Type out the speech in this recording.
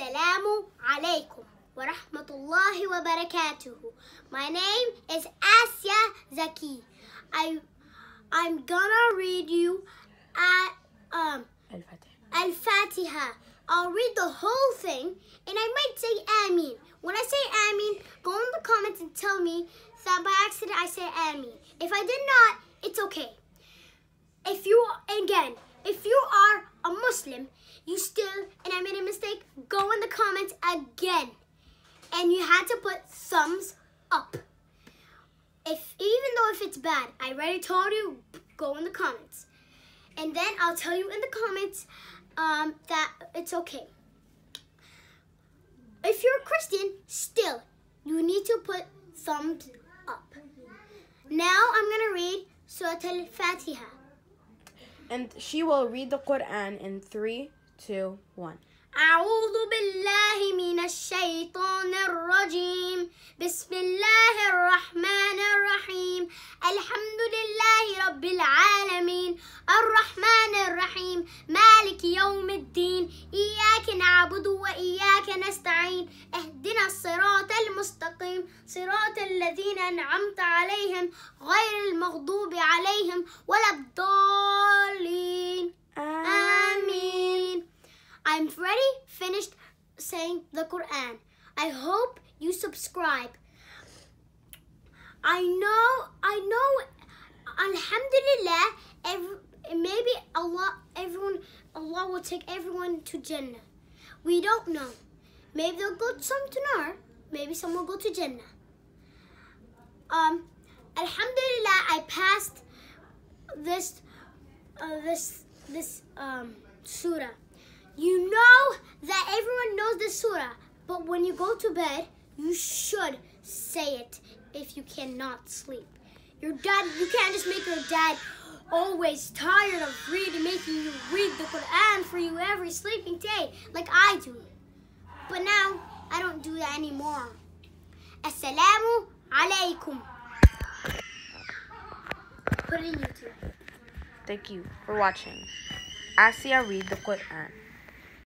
Assalamu alaikum wa rahmatullahi wa barakatuhu. My name is Asya Zaki. I, I'm gonna read you at, um, Al-Fatiha. I'll read the whole thing and I might say "Amin." When I say "Amin," go in the comments and tell me that by accident I said "Amin." If I did not, it's okay. If you, again, if you are a Muslim, you still, and I made a mistake, go in the comments again. And you had to put thumbs up. If Even though if it's bad, I already told you, go in the comments. And then I'll tell you in the comments um, that it's okay. If you're a Christian, still, you need to put thumbs up. Now I'm going to read Surah Al-Fatiha. And she will read the Quran in 3, 2, 1. أعوذ بالله من الشيطان الرجيم بسم الله الرحمن الرحيم الحمد لله رب العالمين الرحمن الرحيم مالك يوم الدين إياك نعبد وإياك نستعين اهدنا الصراط المستقيم صراط الذين أنعمت عليهم غير المغضوب عليهم ولا الضالين I'm ready. finished saying the Quran. I hope you subscribe. I know, I know, Alhamdulillah, every, maybe Allah, everyone, Allah will take everyone to Jannah. We don't know. Maybe they'll go some to Nar, maybe some will go to Jannah. Um, Alhamdulillah, I passed this, uh, this, this, um, surah. You know that everyone knows the surah, but when you go to bed, you should say it if you cannot sleep. Your dad, you can't just make your dad always tired of reading, making you read the Quran for you every sleeping day, like I do. But now, I don't do that anymore. Assalamu alaikum. Put it in YouTube. Thank you for watching. I see I read the Quran.